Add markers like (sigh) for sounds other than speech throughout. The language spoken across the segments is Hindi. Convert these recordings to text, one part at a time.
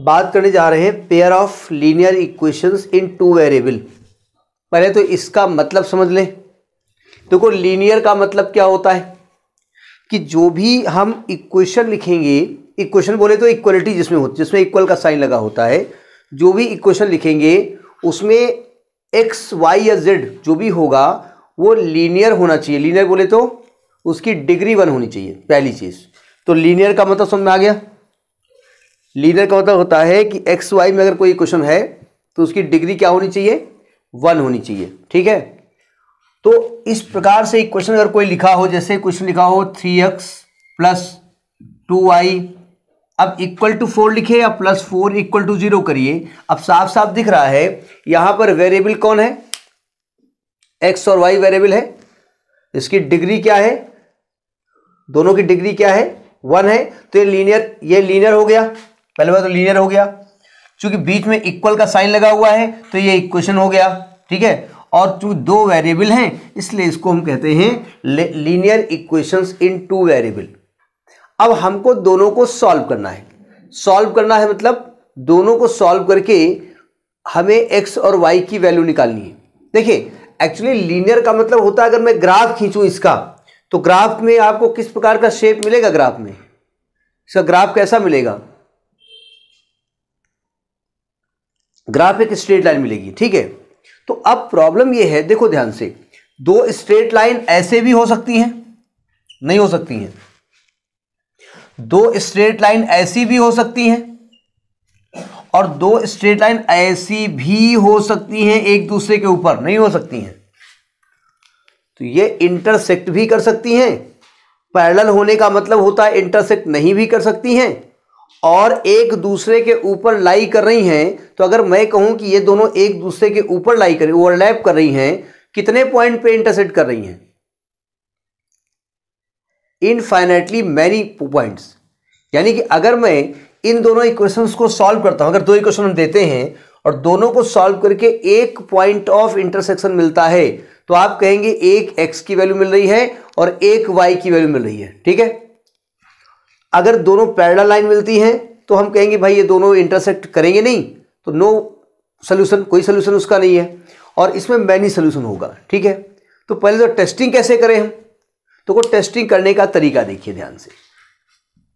बात करने जा रहे हैं pair of linear equations in two variable पहले तो इसका मतलब समझ लें देखो तो लीनियर का मतलब क्या होता है कि जो भी हम इक्वेशन लिखेंगे इक्वेशन बोले तो इक्वलिटी जिसमें होती जिसमें इक्वल का साइन लगा होता है जो भी इक्वेशन लिखेंगे उसमें एक्स वाई या जेड जो भी होगा वो लीनियर होना चाहिए लीनियर बोले तो उसकी डिग्री वन होनी चाहिए पहली चीज़ तो लीनियर का मतलब समझ में आ गया लीनियर का मतलब होता है कि एक्स वाई में अगर कोई क्वेश्चन है तो उसकी डिग्री क्या होनी चाहिए वन होनी चाहिए ठीक है तो इस प्रकार से क्वेश्चन अगर कोई लिखा हो जैसे क्वेश्चन लिखा हो three x plus two y अब इक्वल टू फोर लिखे या plus four equal to zero करिए अब साफ साफ दिख रहा है यहां पर वेरिएबल कौन है एक्स और वाई वेरिएबल है इसकी डिग्री क्या है दोनों की डिग्री क्या है वन है तो ये लीनियर ये लीनियर हो गया पहले बात तो लीनियर हो गया क्योंकि बीच में इक्वल का साइन लगा हुआ है तो ये इक्वेशन हो गया ठीक है और चूंकि दो वेरिएबल हैं इसलिए इसको हम कहते हैं linear equations in two variable अब हमको दोनों को सॉल्व करना है सॉल्व करना है मतलब दोनों को सॉल्व करके हमें एक्स और वाई की वैल्यू निकालनी है देखिए एक्चुअली लीनियर का मतलब होता है अगर मैं ग्राफ खींचूं इसका तो ग्राफ में आपको किस प्रकार का शेप मिलेगा ग्राफ में इसका ग्राफ कैसा मिलेगा ग्राफ एक स्ट्रेट लाइन मिलेगी ठीक है तो अब प्रॉब्लम ये है देखो ध्यान से दो स्ट्रेट लाइन ऐसे भी हो सकती हैं नहीं हो सकती हैं दो स्ट्रेट लाइन ऐसी भी हो सकती हैं और दो स्ट्रेट लाइन ऐसी भी हो सकती हैं एक दूसरे के ऊपर नहीं हो सकती हैं तो ये इंटरसेक्ट भी कर सकती हैं पैरेलल होने का मतलब होता है इंटरसेक्ट नहीं भी कर सकती हैं और एक दूसरे के ऊपर लाई कर रही हैं तो अगर मैं कहूं कि ये दोनों एक दूसरे के ऊपर लाई कर ओवरलैप कर रही हैं कितने पॉइंट पे इंटरसेक्ट कर रही हैं इनफाइनेटली मैनी पॉइंट्स यानी कि अगर मैं इन दोनों इक्वेशंस को सॉल्व करता हूं अगर दो इक्वेशन हम देते हैं और दोनों को सॉल्व करके एक पॉइंट ऑफ इंटरसेक्शन मिलता है तो आप कहेंगे एक एक्स की वैल्यू मिल रही है और एक वाई की वैल्यू मिल रही है ठीक है अगर दोनों पैरल लाइन मिलती हैं तो हम कहेंगे भाई ये दोनों इंटरसेक्ट करेंगे नहीं तो नो सोल्यूशन कोई सोल्यूशन उसका नहीं है और इसमें मैनी सोल्यूशन होगा ठीक है तो पहले तो टेस्टिंग कैसे करें हम तो वो टेस्टिंग करने का तरीका देखिए ध्यान से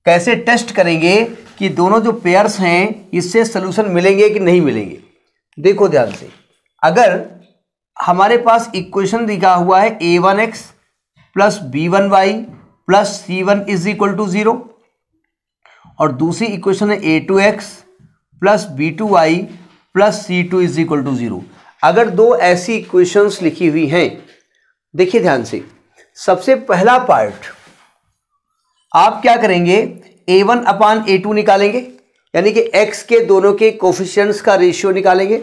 कैसे टेस्ट करेंगे कि दोनों जो पेयर्स हैं इससे सोल्यूशन मिलेंगे कि नहीं मिलेंगे देखो ध्यान से अगर हमारे पास इक्वेशन दिखा हुआ है a one x plus b one y plus c one is equal to zero और दूसरी इक्वेशन है a two x plus b two y plus c two is equal to zero अगर दो ऐसी इक्वेशंस लिखी हुई हैं देखिए ध्यान से सबसे पहला पार्ट आप क्या करेंगे ए वन अपान ए टू निकालेंगे यानी कि एक्स के दोनों के कोफिशियंट्स का रेशियो निकालेंगे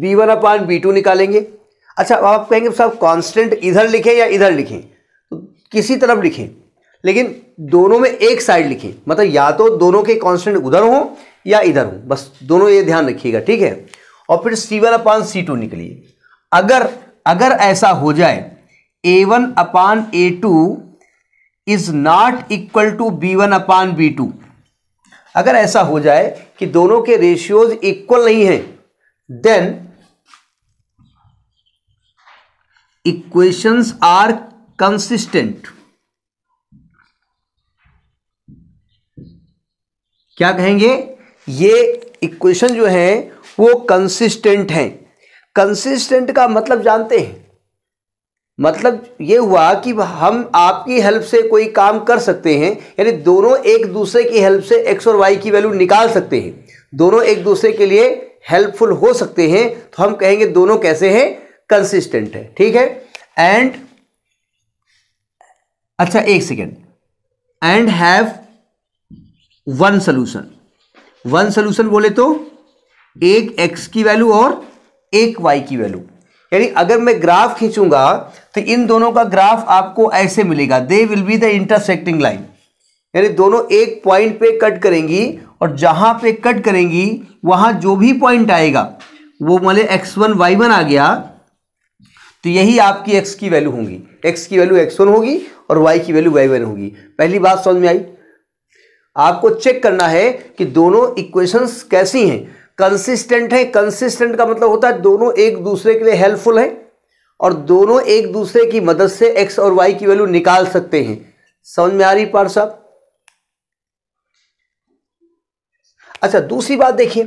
b one upon b two निकालेंगे अच्छा आप कहेंगे साहब कांस्टेंट इधर लिखें या इधर लिखें तो किसी तरफ लिखें लेकिन दोनों में एक साइड लिखें मतलब या तो दोनों के कांस्टेंट उधर हो या इधर हो बस दोनों ये ध्यान रखिएगा ठीक है और फिर सी वन अपान सी टू निकलिए अगर अगर ऐसा हो जाए a one upon a two is not equal to b one upon b two अगर ऐसा हो जाए कि दोनों के रेशियोज इक्वल नहीं है देन इक्वेशंस आर कंसिस्टेंट क्या कहेंगे ये इक्वेशन जो है वो कंसिस्टेंट हैं कंसिस्टेंट का मतलब जानते हैं मतलब ये हुआ कि हम आपकी हेल्प से कोई काम कर सकते हैं यानी दोनों एक दूसरे की हेल्प से एक्स और वाई की वैल्यू निकाल सकते हैं दोनों एक दूसरे के लिए हेल्पफुल हो सकते हैं तो हम कहेंगे दोनों कैसे हैं कंसिस्टेंट है ठीक है एंड अच्छा एक second and have one solution one solution बोले तो एक एक्स की वैल्यू और एक वाई की वैल्यू यानी अगर मैं ग्राफ खींचूंगा तो इन दोनों का ग्राफ आपको ऐसे मिलेगा they will be the intersecting line यानी दोनों एक पॉइंट पे कट करेंगी और जहां पे कट करेंगी वहां जो भी पॉइंट आएगा वो मान एक्स वन वाई वन आ गया तो यही आपकी एक्स की वैल्यू होगी एक्स की वैल्यू एक्स वन होगी और वाई की वैल्यू वाई वन होगी पहली बात समझ में आई आपको चेक करना है कि दोनों इक्वेशंस कैसी हैं कंसिस्टेंट है कंसिस्टेंट का मतलब होता है दोनों एक दूसरे के लिए हेल्पफुल है और दोनों एक दूसरे की मदद से एक्स और वाई की वैल्यू निकाल सकते हैं समझ में आ रही पार साहब अच्छा दूसरी बात देखिए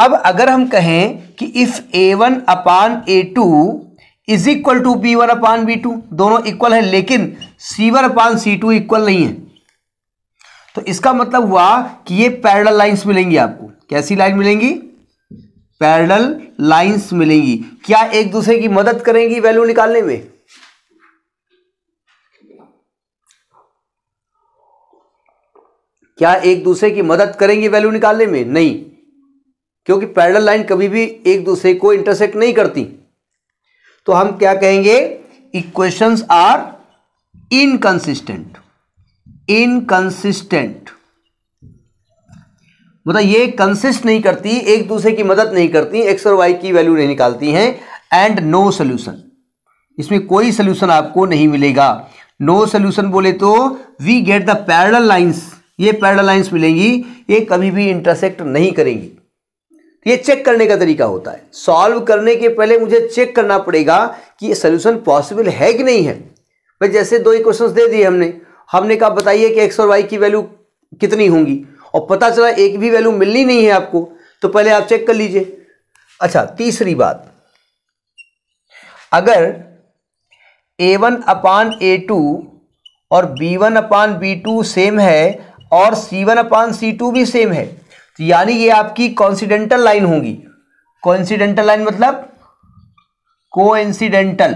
अब अगर हम कहें कि if a one upon a two is equal to b one upon b two दोनों इक्वल है लेकिन c one upon c two equal नहीं है तो इसका मतलब हुआ कि ये पैरल लाइन्स मिलेंगी आपको कैसी लाइन मिलेंगी पैरल लाइन्स मिलेंगी क्या एक दूसरे की मदद करेंगी वैल्यू निकालने में क्या एक दूसरे की मदद करेंगी वैल्यू निकालने में नहीं क्योंकि पैरल लाइन कभी भी एक दूसरे को इंटरसेक्ट नहीं करती तो हम क्या कहेंगे इक्वेशंस आर इनकंसिस्टेंट इनकंसिस्टेंट मतलब ये कंसिस्ट नहीं करती एक दूसरे की मदद नहीं करती एक्स और वाई की वैल्यू नहीं निकालती हैं एंड नो सोल्यूशन इसमें कोई सोल्यूशन आपको नहीं मिलेगा नो no सोल्यूशन बोले तो we get the parallel lines ये पैरल लाइन्स मिलेंगी ये कभी भी इंटरसेक्ट नहीं करेंगी ये चेक करने का तरीका होता है सॉल्व करने के पहले मुझे चेक करना पड़ेगा कि सोल्यूशन पॉसिबल है कि नहीं है भाई जैसे दो ही क्वेश्चन दे दिए हमने हमने कहा बताइए कि एक्स और वाई की वैल्यू कितनी होंगी और पता चला एक भी वैल्यू मिलनी नहीं है आपको तो पहले आप चेक कर लीजिए अच्छा तीसरी बात अगर a one upon a two और b one upon b two same है और c one upon c two भी सेम है तो यानी ये आपकी कॉन्सिडेंटल लाइन होगी कॉन्सिडेंटल लाइन मतलब को इंसिडेंटल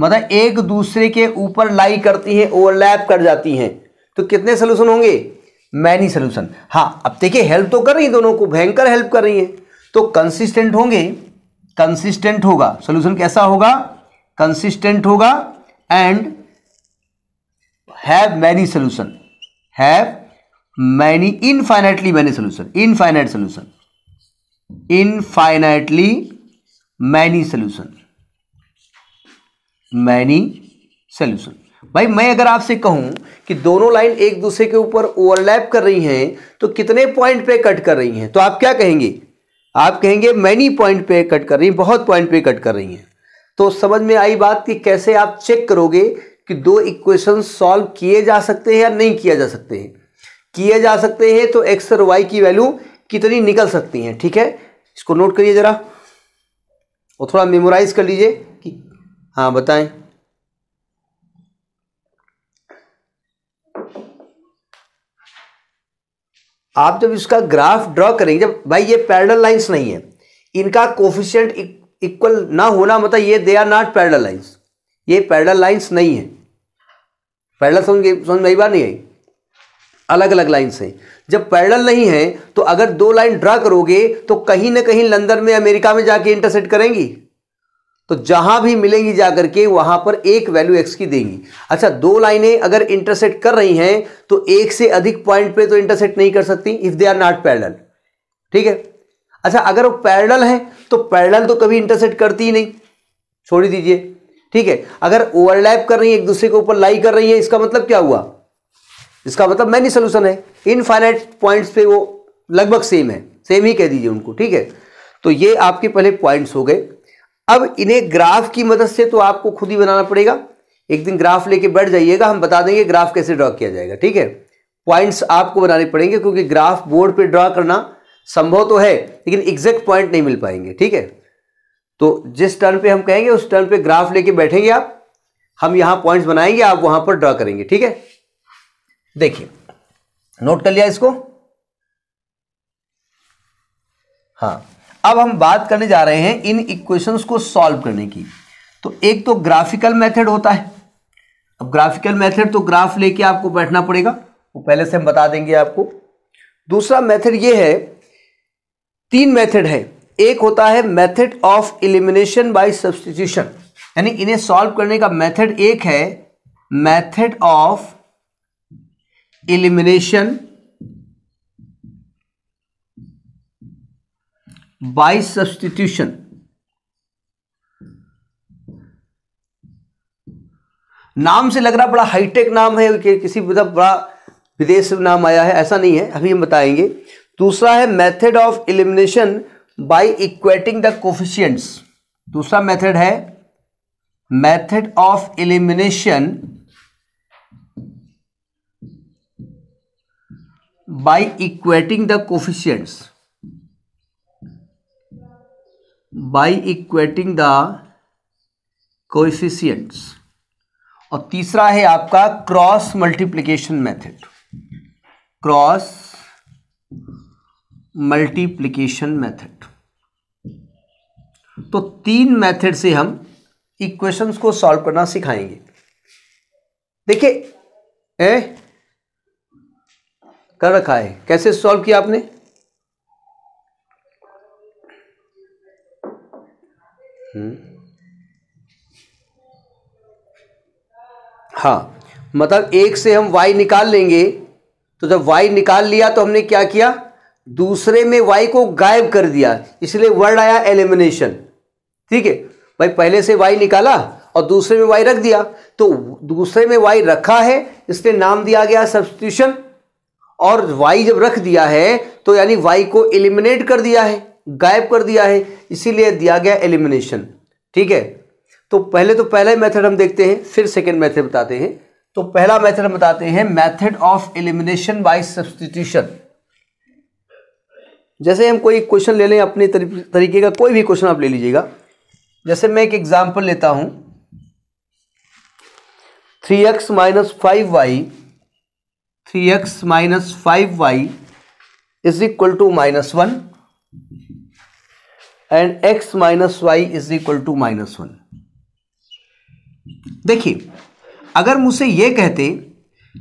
मतलब एक दूसरे के ऊपर लाई करती है ओवरलैप कर जाती हैं तो कितने सोल्यूशन होंगे मैनी सोल्यूशन हाँ अब देखिए हेल्प तो कर रही है दोनों को भयंकर हेल्प कर रही है तो कंसिस्टेंट होंगे कंसिस्टेंट होगा सोल्यूशन कैसा होगा कंसिस्टेंट होगा and have many solution have many infinitely many solution infinite solution infinitely many solution many solution भाई मैं अगर आपसे कहूं कि दोनों लाइन एक दूसरे के ऊपर ओवरलैप कर रही हैं तो कितने पॉइंट पे कट कर रही हैं तो आप क्या कहेंगे आप कहेंगे मैनी पॉइंट पे कट कर रही हैं बहुत पॉइंट पे कट कर रही हैं तो समझ में आई बात कि कैसे आप चेक करोगे कि दो इक्वेशन सॉल्व किए जा सकते हैं या नहीं किया जा सकते हैं किए जा सकते हैं तो एक्स और वाई की वैल्यू कितनी निकल सकती हैं ठीक है इसको नोट करिए जरा और थोड़ा मेमोराइज कर लीजिए हाँ बताएं आप जब इसका ग्राफ ड्रॉ करेंगे जब भाई ये पैरल लाइंस नहीं है इनका कोफिशियंट इक्वल ना होना मतलब ये they are not parallel lines ये पैरल लाइंस नहीं है पैरल समझ समझ में बार नहीं आई अलग अलग लाइन्स हैं जब पैरल नहीं है तो अगर दो लाइन ड्रा करोगे तो कहीं ना कहीं लंदन में अमेरिका में जाके इंटरसेट करेंगी तो जहां भी मिलेंगी जाकर के वहां पर एक वैल्यू एक्स की देंगी अच्छा दो लाइनें अगर इंटरसेट कर रही हैं तो एक से अधिक पॉइंट पे तो इंटरसेट नहीं कर सकती if they are not parallel ठीक है अच्छा अगर वो पैरल है तो पैरल तो कभी इंटरसेट करती ही नहीं छोड़ दीजिए ठीक है अगर ओवरलैप कर रही है एक दूसरे के ऊपर लाई कर रही है इसका मतलब क्या हुआ इसका मतलब मैनी सोल्यूशन है इनफाइनाइट पॉइंट्स पे वो लगभग सेम है सेम ही कह दीजिए उनको ठीक है तो ये आपके पहले पॉइंट्स हो गए अब इन्हें ग्राफ की मदद से तो आपको खुद ही बनाना पड़ेगा एक दिन ग्राफ लेके बैठ जाइएगा हम बता देंगे ग्राफ कैसे ड्रॉ किया जाएगा ठीक है पॉइंट्स आपको बनाने पड़ेंगे क्योंकि ग्राफ बोर्ड पे ड्रॉ करना संभव तो है लेकिन एग्जैक्ट पॉइंट नहीं मिल पाएंगे ठीक है तो जिस टर्न पे हम कहेंगे उस टर्न पे ग्राफ लेके बैठेंगे आप हम यहां पॉइंट्स बनाएंगे आप वहां पर ड्रॉ करेंगे ठीक है देखिए नोट कर लिया इसको हाँ अब हम बात करने जा रहे हैं इन इक्वेशंस को सॉल्व करने की तो एक तो ग्राफिकल मेथड होता है अब ग्राफिकल मेथड तो ग्राफ लेके आपको बैठना पड़ेगा वो पहले से हम बता देंगे आपको दूसरा मेथड ये है तीन मेथड है एक होता है method of elimination by substitution यानी इन्हें सॉल्व करने का मेथड एक है method of elimination by substitution नाम से लग रहा बड़ा हाईटेक नाम है कि किसी मतलब बड़ा विदेश नाम आया है ऐसा नहीं है अभी हम बताएंगे दूसरा है method of elimination by equating the coefficients दूसरा मेथड है method of elimination by equating the coefficients by equating the coefficients और तीसरा है आपका cross multiplication method cross multiplication method तो तीन मेथड से हम इक्वेशंस को सॉल्व करना सिखाएंगे देखिए ए कर रखा है कैसे सॉल्व किया आपने हम्म। हाँ मतलब एक से हम y निकाल लेंगे तो जब y निकाल लिया तो हमने क्या किया दूसरे में y को गायब कर दिया इसलिए वर्ड आया एलिमिनेशन ठीक है भाई पहले से y निकाला और दूसरे में y रख दिया तो दूसरे में y रखा है इसलिए नाम दिया गया सब्सटीट्यूशन और y जब रख दिया है तो यानी y को एलिमिनेट कर दिया है गायब कर दिया है इसीलिए दिया गया एलिमिनेशन ठीक है तो पहले तो पहला मेथड हम देखते हैं फिर सेकेंड मेथड बताते हैं तो पहला मेथड हम बताते हैं method of elimination by substitution जैसे हम कोई क्वेश्चन ले लें अपने तरीके का कोई भी क्वेश्चन आप ले लीजिएगा जैसे मैं एक एग्जाम्पल लेता हूं three x minus five y three x minus five y is equal to minus one and x minus y is equal to minus one देखिए अगर मुझसे ये कहते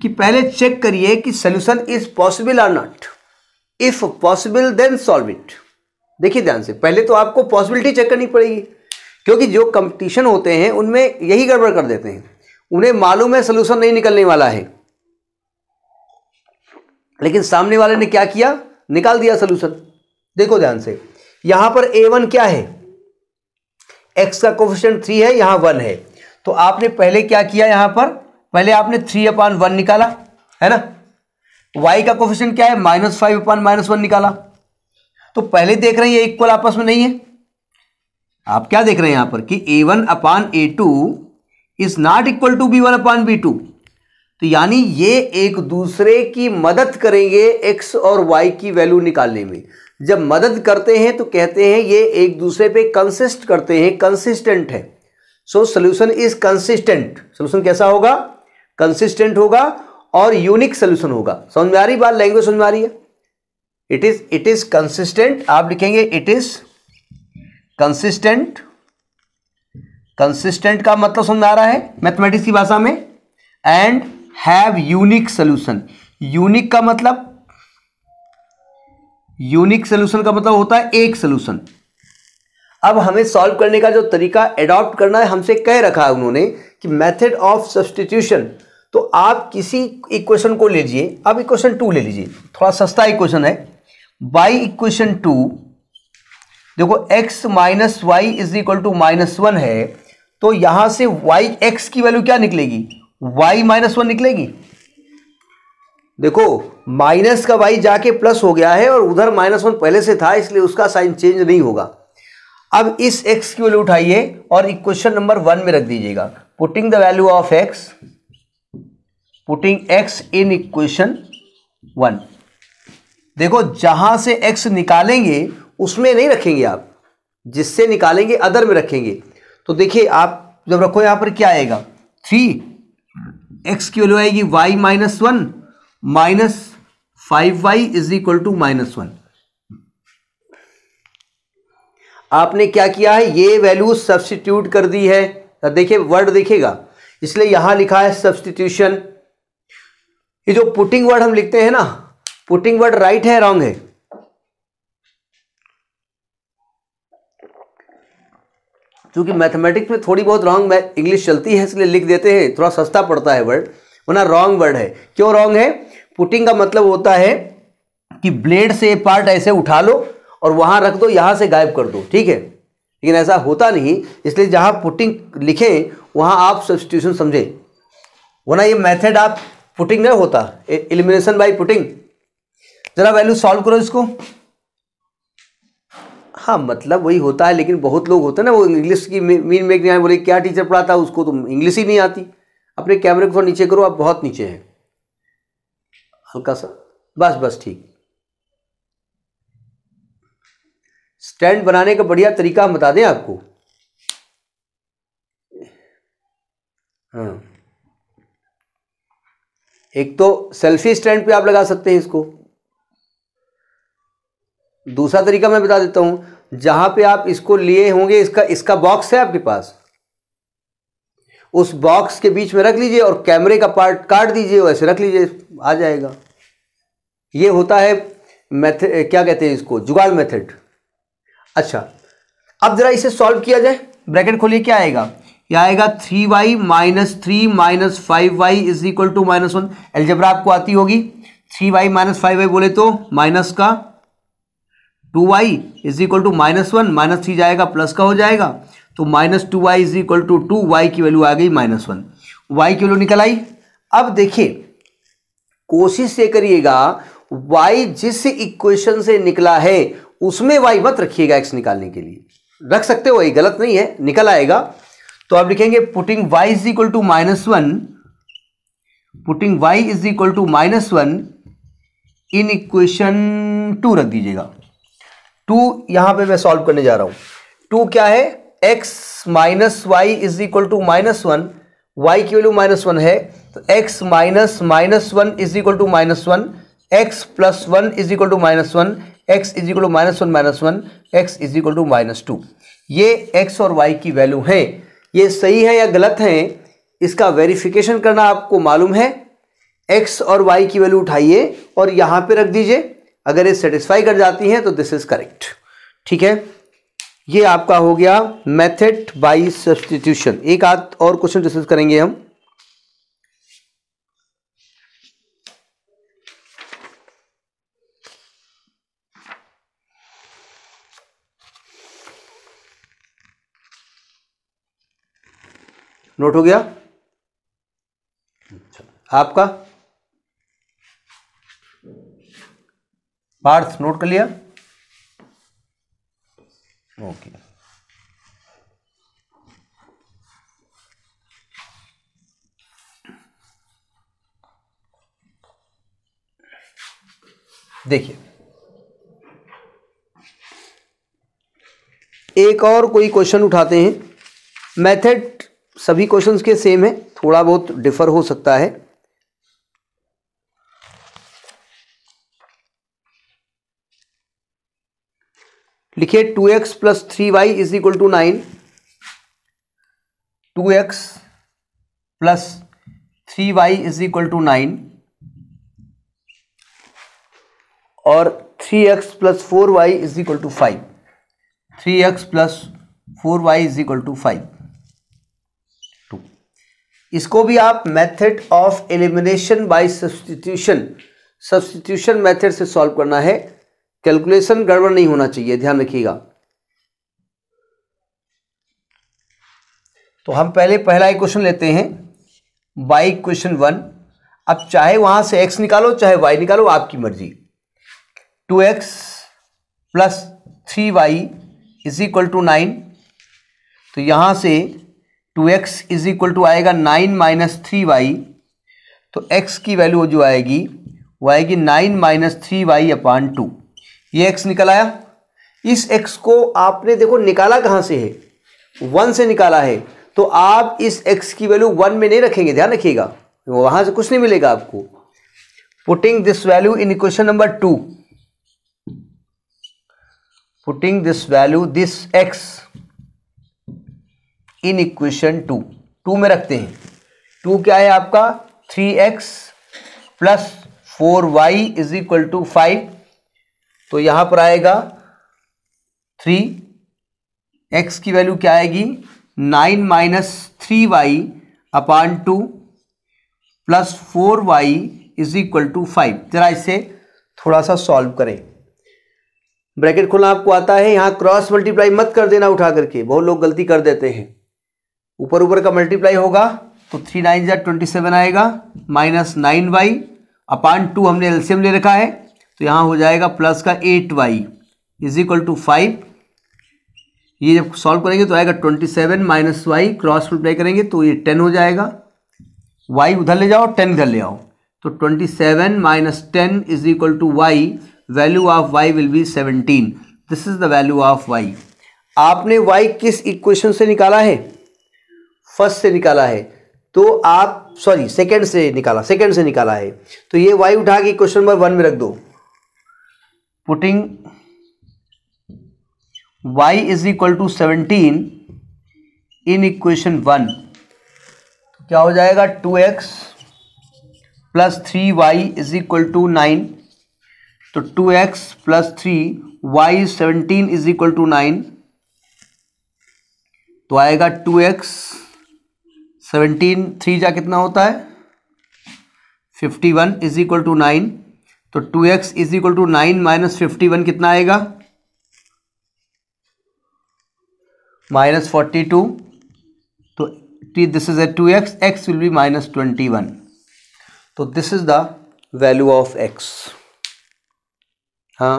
कि पहले चेक करिए कि solution is possible or not if possible then solve it देखिए ध्यान से पहले तो आपको पॉसिबिलिटी चेक करनी पड़ेगी क्योंकि जो कंपटीशन होते हैं उनमें यही गड़बड़ कर देते हैं उन्हें मालूम है सोल्यूशन नहीं निकलने वाला है लेकिन सामने वाले ने क्या किया निकाल दिया सोल्यूशन देखो ध्यान से यहां पर ए वन क्या है एक्स का कोफिशन थ्री है यहां वन है तो आपने पहले क्या किया यहां पर पहले आपने थ्री अपॉन वन निकाला है ना वाई का कोफिशियंट क्या है minus five upon minus one निकाला तो पहले देख रहे हैं ये इक्वल आपस में नहीं है आप क्या देख रहे हैं यहां पर कि a one upon a two is not equal to b one upon b two तो यानी ये एक दूसरे की मदद करेंगे एक्स और वाई की वैल्यू निकालने में जब मदद करते हैं तो कहते हैं ये एक दूसरे पे कंसिस्ट करते हैं कंसिस्टेंट है so solution is consistent solution कैसा होगा कंसिस्टेंट होगा और यूनिक सोल्यूशन होगा समझ में आ रही बात लैंग्वेज समझ में आ रही है it is it is consistent आप लिखेंगे इट इज कंसिस्टेंट कंसिस्टेंट का मतलब समझ आ रहा है मैथमेटिक्स की भाषा में and have unique solution unique का मतलब यूनिक सोल्यूशन का मतलब होता है एक सोल्यूशन अब हमें सॉल्व करने का जो तरीका एडॉप्ट करना है हमसे कह रखा है उन्होंने कि मेथड ऑफ सब्सटीट्यूशन तो आप किसी इक्वेशन को ले लीजिए अब इक्वेशन टू ले लीजिए थोड़ा सस्ता इक्वेशन है बाई इक्वेशन टू देखो x minus y is equal to minus one है तो यहां से y x की वैल्यू क्या निकलेगी y माइनस वन निकलेगी देखो माइनस का वाई जाके प्लस हो गया है और उधर माइनस वन पहले से था इसलिए उसका साइन चेंज नहीं होगा अब इस एक्स की वैल्यू उठाइए और क्वेश्चन नंबर वन में रख दीजिएगा putting the value of x putting x in equation one देखो जहां से एक्स निकालेंगे उसमें नहीं रखेंगे आप जिससे निकालेंगे अदर में रखेंगे तो देखिए आप जब रखो यहां पर क्या आएगा थ्री एक्स की वैल्यू आएगी y minus one minus five y is equal to minus one आपने क्या किया है ये वैल्यू सब्सटीट्यूट कर दी है तो देखिए वर्ड देखेगा इसलिए यहां लिखा है सब्सटीट्यूशन ये जो पुटिंग वर्ड हम लिखते हैं ना पुटिंग वर्ड राइट है रॉन्ग है क्योंकि मैथमेटिक्स में थोड़ी बहुत रॉन्ग इंग्लिश चलती है इसलिए लिख देते हैं थोड़ा सस्ता पड़ता है वर्ड वरना रॉन्ग वर्ड है क्यों रॉन्ग है पुटिंग का मतलब होता है कि ब्लेड से पार्ट ऐसे उठा लो और वहां रख दो यहां से गायब कर दो ठीक है लेकिन ऐसा होता नहीं इसलिए जहां पुटिंग लिखें वहां आप सब्सटीट्यूशन समझें वरना ये मेथड आप पुटिंग नहीं होता एलिमिनेशन बाय पुटिंग जरा वैल्यू सॉल्व करो इसको हाँ मतलब वही होता है लेकिन बहुत लोग होते हैं ना वो इंग्लिश की मीन मेक नहीं बोले क्या टीचर पढ़ाता उसको तो इंग्लिश ही नहीं आती अपने कैमरे को नीचे करो आप बहुत नीचे हैं हल्का सा बस बस ठीक स्टैंड बनाने का बढ़िया तरीका हम बता दें आपको हाँ एक तो सेल्फी स्टैंड पे आप लगा सकते हैं इसको दूसरा तरीका मैं बता देता हूँ जहाँ पे आप इसको लिए होंगे इसका इसका बॉक्स है आपके पास उस बॉक्स के बीच में रख लीजिए और कैमरे का पार्ट काट दीजिए वैसे रख लीजिए आ जाएगा ये होता है मेथड क्या कहते हैं इसको जुगाड़ मेथड अच्छा अब ज़रा इसे सॉल्व किया जाए ब्रैकेट खोलिए क्या आएगा ये आएगा three y minus three minus five y is equal to minus one algebra आपको आती होगी three y minus five y बोले तो माइनस का two y is equal to minus one minus three जाएगा प्लस का हो जाएगा तो minus two y is equal to two y की वैल्यू आ गई माइनस वन वाई की वैल्यू निकल आई अब देखिए कोशिश ये करिएगा वाई जिस इक्वेशन से निकला है उसमें वाई मत रखिएगा एक्स निकालने के लिए रख सकते हो ये गलत नहीं है निकल आएगा तो आप लिखेंगे putting y is equal to minus one putting y is equal to minus one in equation two रख दीजिएगा टू यहां पे मैं सॉल्व करने जा रहा हूं टू क्या है x minus y is equal to minus one y की वैल्यू माइनस वन है तो x minus minus one is equal to minus one x plus one is equal to minus one x is equal to minus one minus one x is equal to minus two ये एक्स और वाई की वैल्यू है ये सही है या गलत है इसका वेरिफिकेशन करना आपको मालूम है एक्स और वाई की वैल्यू उठाइए और यहाँ पे रख दीजिए अगर ये सेटिस्फाई कर जाती है तो दिस इज करेक्ट ठीक है ये आपका हो गया मेथड बाई सब्सटीट्यूशन एक आध और क्वेश्चन डिस्कस करेंगे हम नोट हो गया अच्छा। आपका पार्थ नोट कर लिया ओके देखिए एक और कोई क्वेश्चन उठाते हैं मेथड सभी क्वेश्चंस के सेम है थोड़ा बहुत डिफर हो सकता है लिखिए two x plus three y is equal to nine two x plus three y is equal to nine और three x plus four y is equal to five three x plus four y is equal to five two इसको भी आप method of elimination by substitution substitution method से सॉल्व करना है कैलकुलेशन गड़बड़ नहीं होना चाहिए ध्यान रखिएगा तो हम पहले पहला ही क्वेश्चन लेते हैं बाई क्वेश्चन वन अब चाहे वहां से एक्स निकालो चाहे वाई निकालो आपकी मर्जी two x plus three y is equal to nine तो यहाँ से two x is equal to आएगा नाइन माइनस थ्री वाई तो एक्स की वैल्यू जो आएगी वो आएगी nine minus three y upon two ये एक्स निकल आया इस एक्स को आपने देखो निकाला कहाँ से है वन से निकाला है तो आप इस एक्स की वैल्यू वन में नहीं रखेंगे ध्यान रखिएगा वहाँ से कुछ नहीं मिलेगा आपको putting this value in equation number two putting this value this x in equation two two में रखते हैं टू क्या है आपका three x plus four y is equal to five तो यहां पर आएगा थ्री एक्स की वैल्यू क्या आएगी nine minus three y upon two plus four y is equal to five जरा इसे थोड़ा सा सॉल्व करें ब्रैकेट खोलना आपको आता है यहां क्रॉस मल्टीप्लाई मत कर देना उठा करके बहुत लोग गलती कर देते हैं ऊपर ऊपर का मल्टीप्लाई होगा तो थ्री नाइन जै ट्वेंटी सेवन आएगा minus nine y upon two हमने एल्सियम ले रखा है तो यहाँ हो जाएगा प्लस का eight y is equal to five ये जब सॉल्व करेंगे तो आएगा twenty seven minus y cross multiply करेंगे तो ये टेन हो जाएगा वाई उधर ले जाओ टेन इधर ले आओ तो twenty seven minus ten is equal to y value of y will be seventeen this is the value of y आपने वाई किस इक्वेशन से निकाला है फर्स्ट से निकाला है तो आप सॉरी सेकेंड से निकाला सेकेंड से निकाला है तो ये वाई उठा के क्वेश्चन नंबर वन में रख दो putting y is equal to 17 in equation one क्या हो जाएगा two x plus three y is equal to nine तो two x plus three y seventeen is equal to nine तो आएगा टू एक्स सेवनटीन थ्री जा कितना होता है fifty one is equal to nine तो two x is equal to nine minus fifty one कितना आएगा माइनस फोर्टी टू तो this is a two x x will be minus twenty one तो this is the value of x हाँ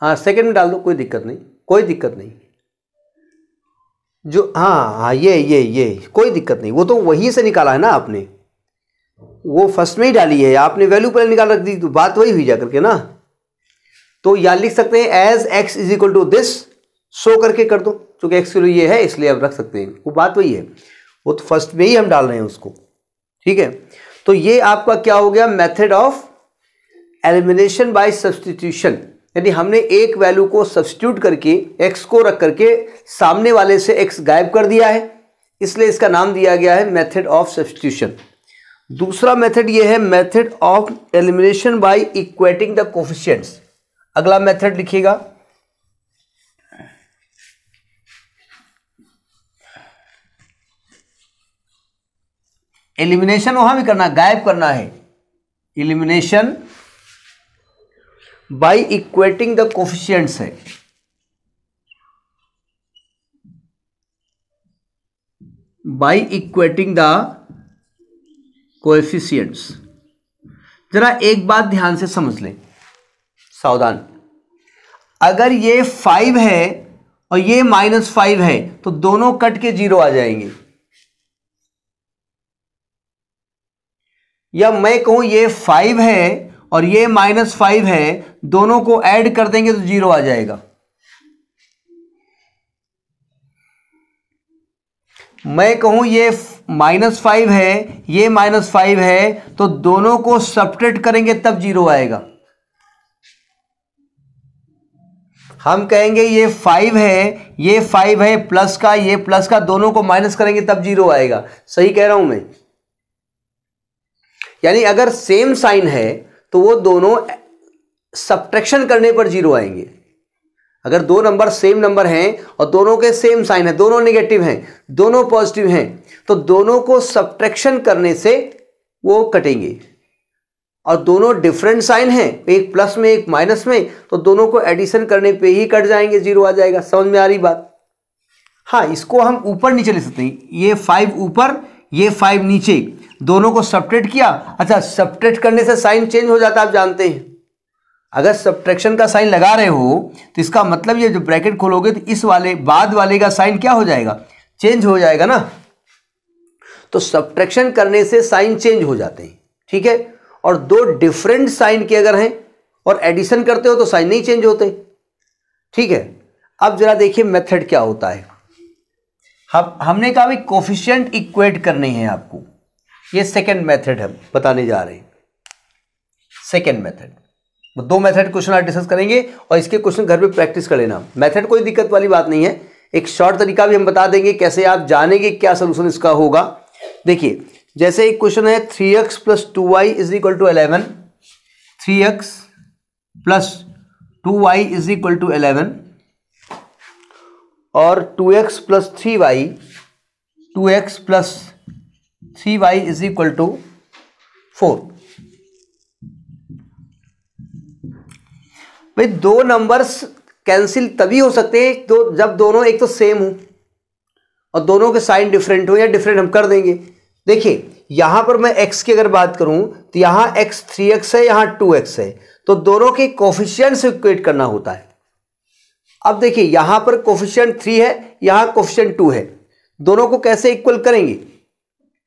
हाँ सेकेंड में डाल दो कोई दिक्कत नहीं कोई दिक्कत नहीं जो हाँ हाँ ये ये ये कोई दिक्कत नहीं वो तो वहीं से निकाला है ना आपने वो फर्स्ट में ही डाली है आपने वैल्यू पहले निकाल रख दी तो बात वही हुई जाकर के ना तो या लिख सकते हैं as x is equal to this so करके कर दो क्योंकि एक्स किलो ये है इसलिए आप रख सकते हैं वो बात वही है वो तो फर्स्ट में ही हम डाल रहे हैं उसको ठीक है तो ये आपका क्या हो गया method of elimination by substitution यानी हमने एक वैल्यू को सब्सटीट्यूट करके एक्स को रख करके सामने वाले से एक्स गायब कर दिया है इसलिए इसका नाम दिया गया है मेथड ऑफ सब्सटीट्यूशन दूसरा मेथड ये है method of elimination by equating the coefficients अगला मेथड लिखिएगा एलिमिनेशन वहां भी करना गायब करना है elimination by equating the coefficients है बाय इक्वेटिंग द कोएफिशिएंट्स जरा एक बात ध्यान से समझ लें सावधान अगर ये फाइव है और ये माइनस फाइव है तो दोनों कट के जीरो आ जाएंगे या मैं कहूं ये फाइव है और ये माइनस फाइव है दोनों को ऐड कर देंगे तो जीरो आ जाएगा मैं कहूँ ये माइनस फाइव है ये माइनस फाइव है तो दोनों को सपरेट करेंगे तब जीरो आएगा हम कहेंगे ये फाइव है ये फाइव है प्लस का ये प्लस का दोनों को माइनस करेंगे तब जीरो आएगा सही कह रहा हूं मैं यानी अगर सेम साइन है तो वो दोनों सब्ट्रैक्शन करने पर जीरो आएंगे अगर दो नंबर सेम नंबर हैं और दोनों के सेम साइन है दोनों नेगेटिव हैं दोनों पॉजिटिव हैं तो दोनों को सब्ट्रैक्शन करने से वो कटेंगे और दोनों डिफरेंट साइन हैं एक प्लस में एक माइनस में तो दोनों को एडिशन करने पे ही कट जाएंगे जीरो आ जाएगा समझ में आ रही बात हाँ इसको हम ऊपर नीचे ले सकते हैं ये फाइव ऊपर ये फाइव नीचे दोनों को सपरेट किया अच्छा सपरेट करने से साइन चेंज हो जाता है आप जानते हैं अगर सब्ट्रैक्शन का साइन लगा रहे हो तो इसका मतलब ये जो ब्रैकेट खोलोगे तो इस वाले बाद वाले का साइन क्या हो जाएगा चेंज हो जाएगा ना तो सब्ट्रैक्शन करने से साइन चेंज हो जाते हैं ठीक है और दो डिफरेंट साइन के अगर हैं और एडिशन करते हो तो साइन नहीं चेंज होते ठीक है अब जरा देखिए मेथड क्या होता है हम हमने कहा भी कोफिशियंट इक्वेट करने हैं आपको ये सेकंड मेथड हम बताने जा रहे हैं सेकंड मेथड दो मेथड क्वेश्चन आज डिस्कस करेंगे और इसके क्वेश्चन घर पे प्रैक्टिस कर लेना मेथड कोई दिक्कत वाली बात नहीं है एक शॉर्ट तरीका भी हम बता देंगे कैसे आप जानेंगे क्या सोल्यूशन इसका होगा देखिए जैसे एक क्वेश्चन है three x plus two y is equal to eleven three x plus two y is equal to eleven और two x plus three y two x plus three y is equal to four भाई दो नंबर्स कैंसिल तभी हो सकते हैं दो जब दोनों एक तो सेम हो और दोनों के साइन डिफरेंट हो या डिफरेंट हम कर देंगे देखिए यहाँ पर मैं एक्स की अगर बात करूँ तो यहाँ थ्री एक्स है यहाँ एक्स है तो दोनों के कोफिशियंट इक्वेट करना होता है अब देखिए यहाँ पर कोफिशियंट थ्री है यहाँ कोफिशियंट टू है दोनों को कैसे इक्वल करेंगे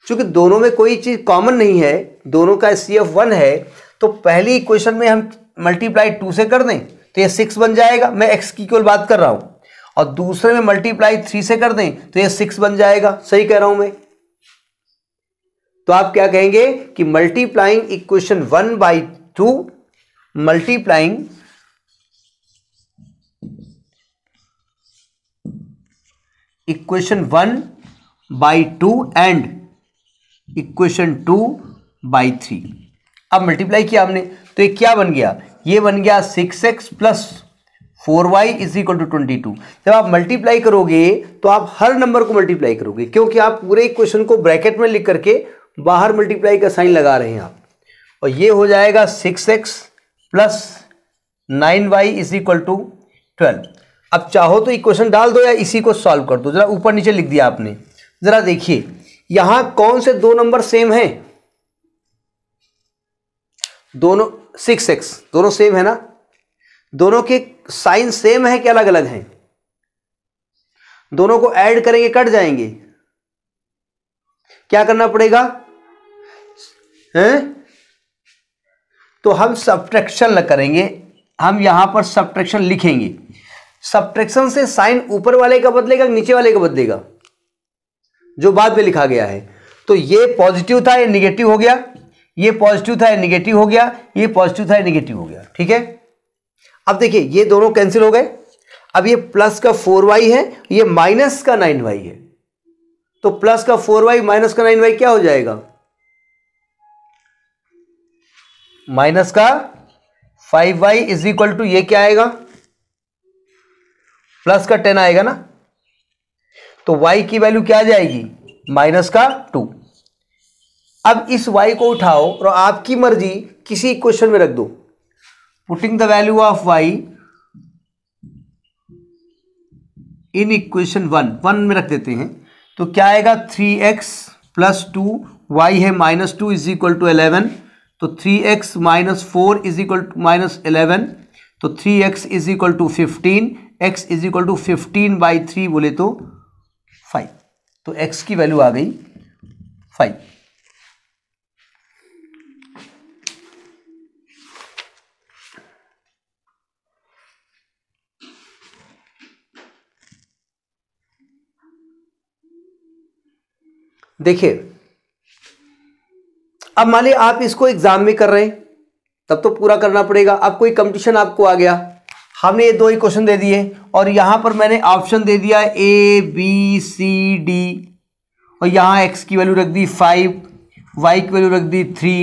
चूंकि दोनों में कोई चीज़ कॉमन नहीं है दोनों का सी एफ वन है तो पहली इक्वेशन में हम मल्टीप्लाई टू से कर दें तो ये सिक्स बन जाएगा मैं एक्स की केवल बात कर रहा हूँ और दूसरे में मल्टीप्लाई थ्री से कर दें तो ये सिक्स बन जाएगा सही कह रहा हूँ मैं तो आप क्या कहेंगे कि multiplying equation one by two multiplying equation one by two and equation two by three अब मल्टीप्लाई किया हमने तो ये क्या बन गया ये बन गया six x plus four y is equal to twenty two जब आप मल्टीप्लाई करोगे तो आप हर नंबर को मल्टीप्लाई करोगे क्योंकि आप पूरे क्वेश्चन को ब्रैकेट में लिख करके बाहर मल्टीप्लाई का साइन लगा रहे हैं आप और ये हो जाएगा six x plus nine y is equal to twelve अब चाहो तो इक्वेशन डाल दो या इसी को सॉल्व कर दो जरा ऊपर नीचे लिख दिया आपने जरा देखिए यहां कौन से दो नंबर सेम हैं दोनों सिक्स एक्स दोनों सेम है ना दोनों के साइन सेम है कि अलग अलग हैं दोनों को ऐड करेंगे कट जाएंगे क्या करना पड़ेगा हैं तो हम सब्ट्रैक्शन करेंगे हम यहां पर सब्ट्रैक्शन लिखेंगे सब्ट्रैक्शन से साइन ऊपर वाले का बदलेगा नीचे वाले का बदलेगा जो बाद में लिखा गया है तो ये पॉजिटिव था ये निगेटिव हो गया ये पॉजिटिव था निगेटिव हो गया ये पॉजिटिव था निगेटिव हो गया ठीक है अब देखिए ये दोनों कैंसिल हो गए अब ये प्लस का फोर वाई है ये माइनस का नाइन वाई है तो प्लस का फोर वाई माइनस का नाइन वाई क्या हो जाएगा माइनस का five y is equal to ये क्या आएगा प्लस का टेन आएगा ना तो वाई की वैल्यू क्या आ जाएगी माइनस का टू अब इस y को उठाओ और आपकी मर्जी किसी क्वेश्चन में रख दो putting the value of y in equation one one में रख देते हैं तो क्या आएगा three x plus two y है minus two is equal to eleven तो three x minus four is equal to minus eleven तो three x is equal to fifteen x is equal to fifteen by three बोले तो फाइव तो एक्स की वैल्यू आ गई फाइव देखिए अब मान ली आप इसको एग्जाम में कर रहे हैं तब तो पूरा करना पड़ेगा अब कोई कंपटीशन आपको आ गया हमने ये दो ही क्वेश्चन दे दिए और यहां पर मैंने ऑप्शन दे दिया ए बी सी डी और यहां एक्स की वैल्यू रख दी फाइव वाई की वैल्यू रख दी थ्री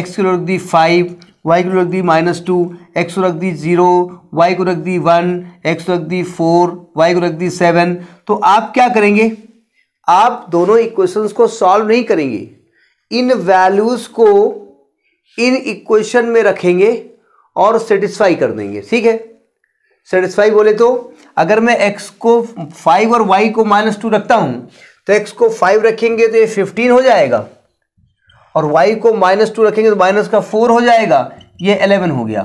एक्स की वैल्यू रख दी फाइव वाई वैल्यू रख दी माइनस टू एक्स को रख दी जीरो वाई को रख दी वन एक्स को रख दी फोर वाई को रख दी सेवन तो आप क्या करेंगे आप दोनों इक्वेशंस को सॉल्व नहीं करेंगे इन वैल्यूज़ को इन इक्वेशन में रखेंगे और सेटिस्फाई कर देंगे ठीक है सेटिस्फाई बोले तो अगर मैं एक्स को फाइव और वाई को माइनस टू रखता हूं तो एक्स को फाइव रखेंगे तो ये फिफ्टीन हो जाएगा और वाई को माइनस टू रखेंगे तो माइनस का फोर हो जाएगा ये एलेवन हो गया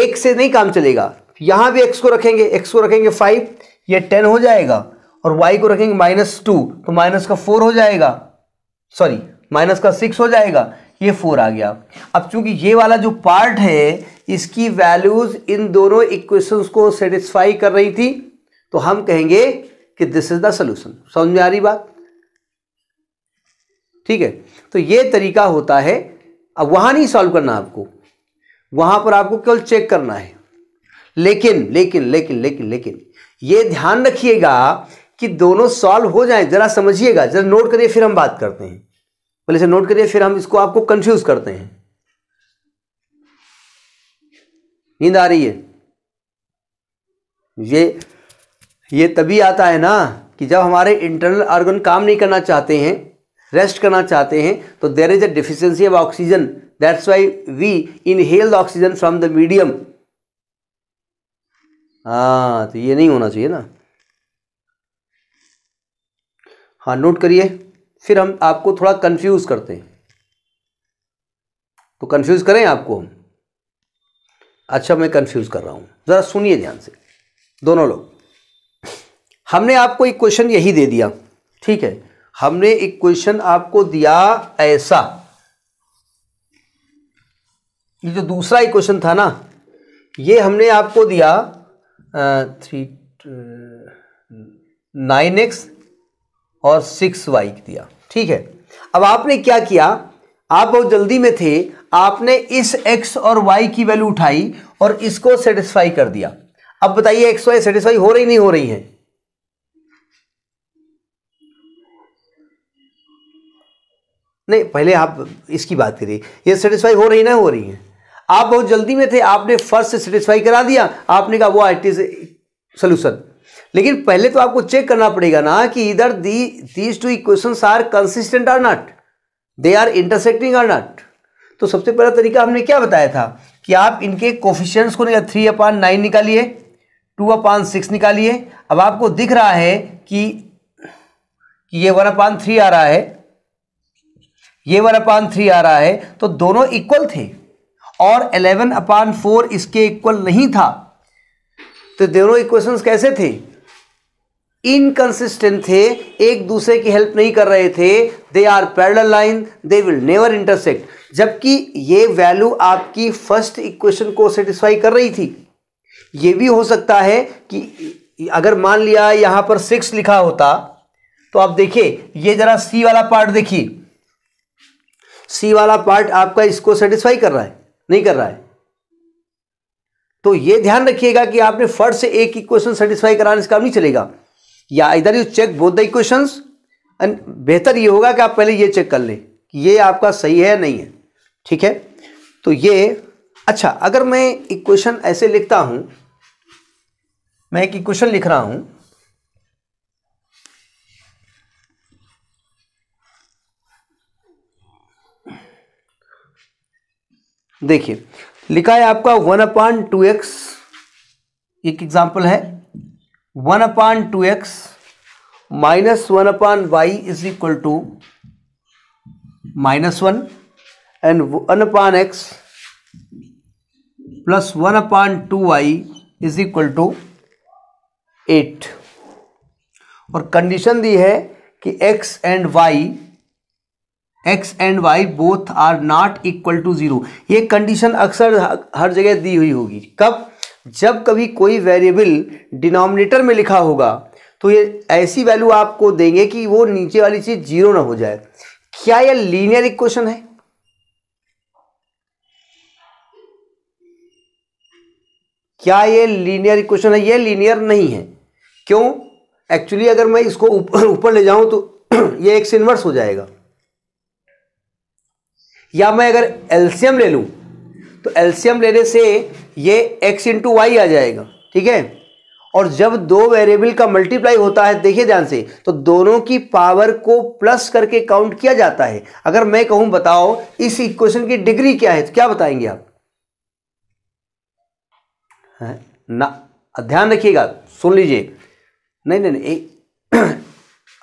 एक से नहीं काम चलेगा यहां भी एक्स को रखेंगे एक्स को रखेंगे फाइव ये टेन हो जाएगा और वाई को रखेंगे माइनस टू तो माइनस का फोर हो जाएगा सॉरी माइनस का सिक्स हो जाएगा ये फोर आ गया अब चूंकि ये वाला जो पार्ट है इसकी वैल्यूज इन दोनों इक्वेशंस को सेटिस्फाई कर रही थी तो हम कहेंगे कि दिस इज द सोल्यूशन समझ में आ रही बात ठीक है तो ये तरीका होता है अब वहां नहीं सॉल्व करना आपको वहां पर आपको केवल चेक करना है लेकिन लेकिन लेकिन लेकिन लेकिन ये ध्यान रखिएगा कि दोनों सॉल्व हो जाए ज़रा समझिएगा ज़रा नोट करिए फिर हम बात करते हैं पहले से अच्छा, नोट करिए फिर हम इसको आपको कंफ्यूज करते हैं नींद आ रही है ये ये तभी आता है ना कि जब हमारे इंटरनल ऑर्गन काम नहीं करना चाहते हैं रेस्ट करना चाहते हैं तो there is a deficiency of oxygen that's why we inhale the oxygen from the medium हाँ तो ये नहीं होना चाहिए ना हाँ नोट करिए फिर हम आपको थोड़ा कंफ्यूज करते हैं तो कंफ्यूज करें आपको हम अच्छा मैं कंफ्यूज कर रहा हूँ ज़रा सुनिए ध्यान से दोनों लोग हमने आपको एक क्वेश्चन यही दे दिया ठीक है हमने एक क्वेश्चन आपको दिया ऐसा ये जो दूसरा एक क्वेश्चन था ना ये हमने आपको दिया थ्री नाइन एक्स और सिक्स वाई दिया ठीक है अब आपने क्या किया आप बहुत जल्दी में थे आपने इस एक्स और वाई की वैल्यू उठाई और इसको सेटिस्फाई कर दिया अब बताइए एक्स वाई सेटिस्फाई हो रही नहीं हो रही है नहीं पहले आप इसकी बात करिए ये सेटिस्फाई हो रही ना हो रही है आप बहुत जल्दी में थे आपने फर्स्ट सेटिस्फाई करा दिया आपने कहा वो आई टी सोल्यूशन लेकिन पहले तो आपको चेक करना पड़ेगा ना कि इधर the these two equation are consistent or not they are intersecting or not तो सबसे पहला तरीका हमने क्या बताया था कि आप इनके कोफिशियंस को निकाल थ्री अपान नाइन निकालिए टू अपान सिक्स निकालिए अब आपको दिख रहा है कि, कि ये वन अपान थ्री आ रहा है ये वन अपान थ्री आ रहा है तो दोनों इक्वल थे और एलेवन अपान फोर इसके इक्वल नहीं था तो दोनों इक्वेशंस कैसे थे इनकंसिस्टेंट थे एक दूसरे की हेल्प नहीं कर रहे थे they are parallel line they will never intersect जबकि ये वैल्यू आपकी फर्स्ट इक्वेशन को सेटिस्फाई कर रही थी ये भी हो सकता है कि अगर मान लिया यहाँ पर सिक्स लिखा होता तो आप देखिए ये जरा सी वाला पार्ट देखिए सी वाला पार्ट आपका इसको सेटिस्फाई कर रहा है नहीं कर रहा है तो ये ध्यान रखिएगा कि आपने फर्स्ट से एक इक्वेशन सेटिस्फाई कराने से काम नहीं चलेगा या इधर you check both the equations and बेहतर ये होगा कि आप पहले ये चेक कर लें कि ये आपका सही है या नहीं है ठीक है तो ये अच्छा अगर मैं इक्वेशन ऐसे लिखता हूं मैं एक इक्वेशन लिख रहा हूं देखिए लिखा है आपका वन अपॉन टू एक्स एक एग्जाम्पल है one upon two x minus one upon y is equal to minus one and one upon x plus one upon two y is equal to eight और कंडीशन दी है कि x and y x and y both are not equal to zero ये कंडीशन अक्सर हर जगह दी हुई होगी कब जब कभी कोई वेरिएबल डिनोमिनेटर में लिखा होगा तो ये ऐसी वैल्यू आपको देंगे कि वो नीचे वाली चीज़ जीरो ना हो जाए क्या यह लीनियर इक्वेशन है क्या ये लीनियर इक्वेशन है ये लीनियर नहीं है क्यों एक्चुअली अगर मैं इसको (clears throat) ऊपर ले जाऊं तो (clears throat) ये एक सिनवर्स हो जाएगा या मैं अगर एल्सियम ले लूं तो एल्सियम लेने से ये एक्स इंटू वाई आ जाएगा ठीक है और जब दो वेरिएबल का मल्टीप्लाई होता है देखिए ध्यान से तो दोनों की पावर को प्लस करके काउंट किया जाता है अगर मैं कहूं बताओ इस इक्वेशन की डिग्री क्या है तो क्या बताएंगे आप ना ध्यान रखिएगा सुन लीजिए नहीं नहीं नहीं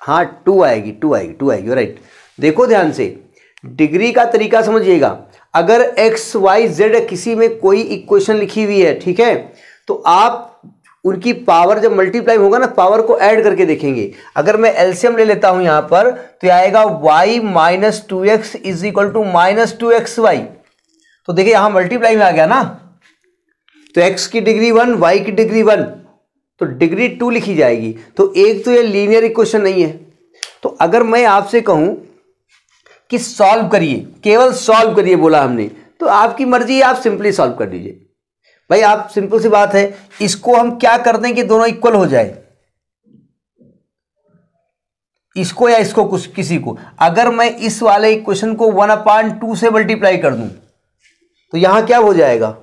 हाँ टू आएगी टू आएगी टू आएगी राइट देखो ध्यान से डिग्री का तरीका समझिएगा अगर एक्स वाई जेड किसी में कोई इक्वेशन लिखी हुई है ठीक है तो आप उनकी पावर जब मल्टीप्लाई होगा ना पावर को ऐड करके देखेंगे अगर मैं एल्सियम ले लेता हूं यहां पर तो आएगा y minus two x is equal to minus two x y तो देखिए यहां मल्टीप्लाई में आ गया ना तो एक्स की डिग्री वन वाई की डिग्री वन तो डिग्री टू लिखी जाएगी तो एक तो यह लीनियर इक्वेशन नहीं है तो अगर मैं आपसे कहूं कि सॉल्व करिए केवल सॉल्व करिए बोला हमने तो आपकी मर्जी आप सिंपली सॉल्व कर लीजिए भाई आप सिंपल सी बात है इसको हम क्या कर दें कि दोनों इक्वल हो जाए इसको या इसको कुछ किसी को अगर मैं इस वाले क्वेश्चन को वन अपॉइंट टू से मल्टीप्लाई कर दूं तो यहां क्या हो जाएगा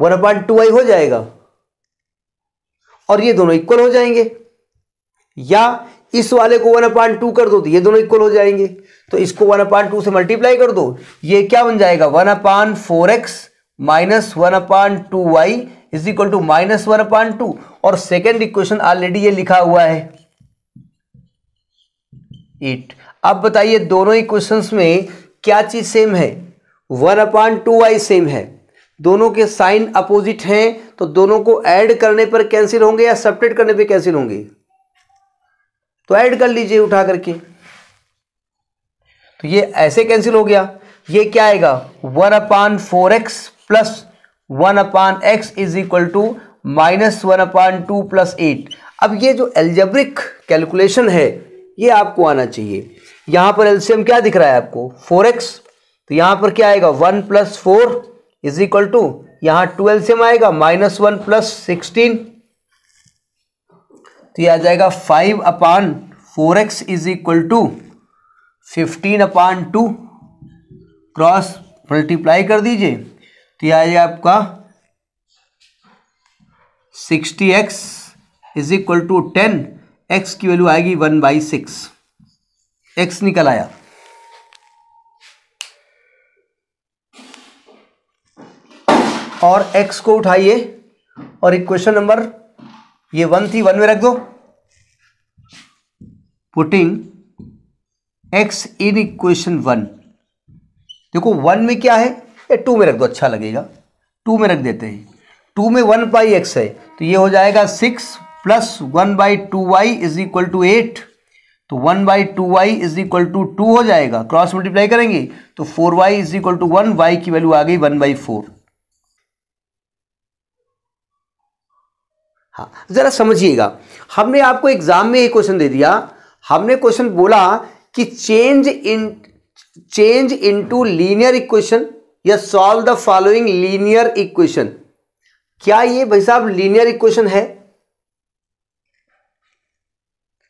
वन अपॉइंट टू आई हो जाएगा और ये दोनों इक्वल हो जाएंगे या इस वाले को वन अपॉइंट टू कर दो तो ये दोनों इक्वल हो जाएंगे तो इसको वन अपॉइंट टू से मल्टीप्लाई कर दो ये क्या बन जाएगा one upon four x minus one upon two y is equal to minus one upon two और सेकेंड इक्वेशन ऑलरेडी ये लिखा हुआ है एट अब बताइए दोनों इक्वेशन में क्या चीज़ सेम है one upon two y same है दोनों के साइन अपोजिट हैं तो दोनों को ऐड करने पर कैंसिल होंगे या सपरेट करने पे कैंसिल होंगे तो ऐड कर लीजिए उठा करके तो ये ऐसे कैंसिल हो गया ये क्या आएगा one upon four x plus one upon x is equal to minus one upon two plus eight अब ये जो एल्जेब्रिक कैलकुलेशन है ये आपको आना चाहिए यहां पर एल्सियम क्या दिख रहा है आपको फोर एक्स तो यहां पर क्या आएगा one plus four is equal to यहां टू एल्सियम आएगा माइनस वन प्लस सिक्सटीन तो यह आ जाएगा five upon four x is equal to fifteen upon two cross multiply कर दीजिए तो यह आ जाएगा आपका sixty x is equal to ten x की वैल्यू आएगी वन बाई सिक्स एक्स निकल आया और एक्स को उठाइए और इक्वेशन नंबर ये वन थी वन में रख दो putting x in equation one देखो वन में क्या है ये टू में रख दो अच्छा लगेगा टू में रख देते हैं टू में वन बाई एक्स है तो ये हो जाएगा six plus one by two y is equal to eight तो one by two y is equal to two हो जाएगा क्रॉस मल्टीप्लाई करेंगे तो four y is equal to one y की वैल्यू आ गई वन बाई फोर हाँ ज़रा समझिएगा हमने आपको एग्ज़ाम में एक क्वेश्चन दे दिया हमने क्वेश्चन बोला कि change in change into linear equation या solve the following linear equation क्या ये भाई साहब लीनियर इक्वेशन है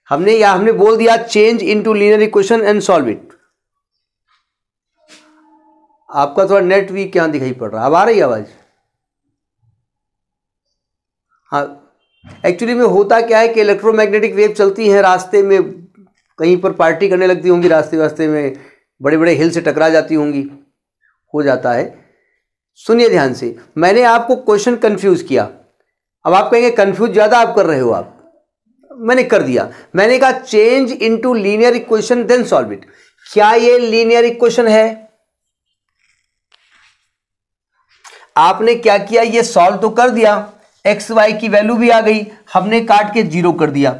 हमने या हमने बोल दिया change into linear equation and solve it आपका थोड़ा नेट वीक यहां दिखाई पड़ रहा है अब आ रही आवाज़ हाँ एक्चुअली में होता क्या है कि इलेक्ट्रोमैग्नेटिक वेव चलती हैं रास्ते में कहीं पर पार्टी करने लगती होंगी रास्ते वास्ते में बड़े बड़े हिल से टकरा जाती होंगी हो जाता है सुनिए ध्यान से मैंने आपको क्वेश्चन कन्फ्यूज किया अब आप कहेंगे कन्फ्यूज ज़्यादा आप कर रहे हो आप मैंने कर दिया मैंने कहा change into linear equation then solve it क्या ये लीनियर इक्वेशन है आपने क्या किया ये सॉल्व तो कर दिया एक्स वाई की वैल्यू भी आ गई हमने काट के जीरो कर दिया